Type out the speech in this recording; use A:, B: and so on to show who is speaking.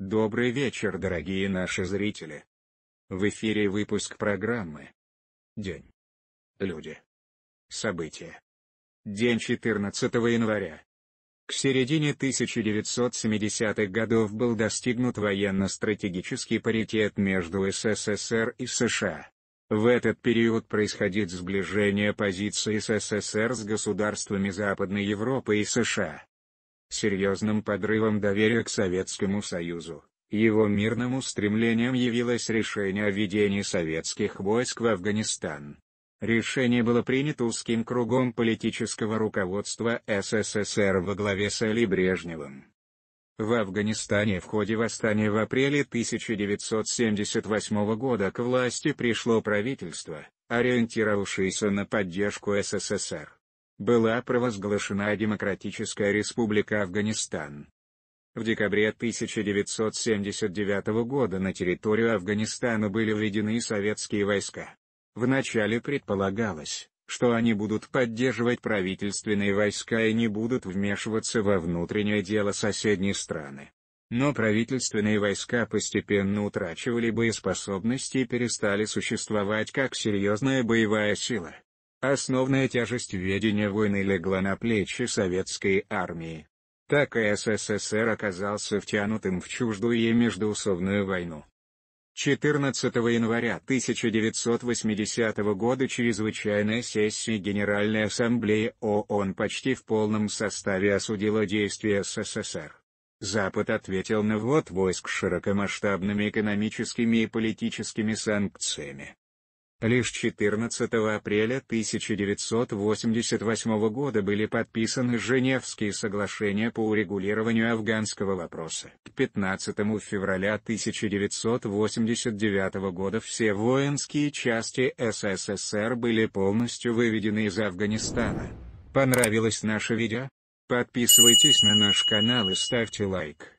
A: Добрый вечер, дорогие наши зрители. В эфире выпуск программы День. Люди. События. День 14 января. К середине 1970-х годов был достигнут военно-стратегический паритет между СССР и США. В этот период происходит сближение позиций СССР с государствами Западной Европы и США. Серьезным подрывом доверия к Советскому Союзу, его мирным устремлением явилось решение о введении советских войск в Афганистан. Решение было принято узким кругом политического руководства СССР во главе с Али Брежневым. В Афганистане в ходе восстания в апреле 1978 года к власти пришло правительство, ориентировавшееся на поддержку СССР была провозглашена Демократическая Республика Афганистан. В декабре 1979 года на территорию Афганистана были введены советские войска. Вначале предполагалось, что они будут поддерживать правительственные войска и не будут вмешиваться во внутреннее дело соседней страны. Но правительственные войска постепенно утрачивали боеспособности и перестали существовать как серьезная боевая сила. Основная тяжесть ведения войны легла на плечи советской армии. Так и СССР оказался втянутым в чуждую междоусобную войну. 14 января 1980 года чрезвычайная сессия Генеральной Ассамблеи ООН почти в полном составе осудила действия СССР. Запад ответил на ввод войск широкомасштабными экономическими и политическими санкциями. Лишь 14 апреля 1988 года были подписаны Женевские соглашения по урегулированию афганского вопроса. К 15 февраля 1989 года все воинские части СССР были полностью выведены из Афганистана. Понравилось наше видео? Подписывайтесь на наш канал и ставьте лайк.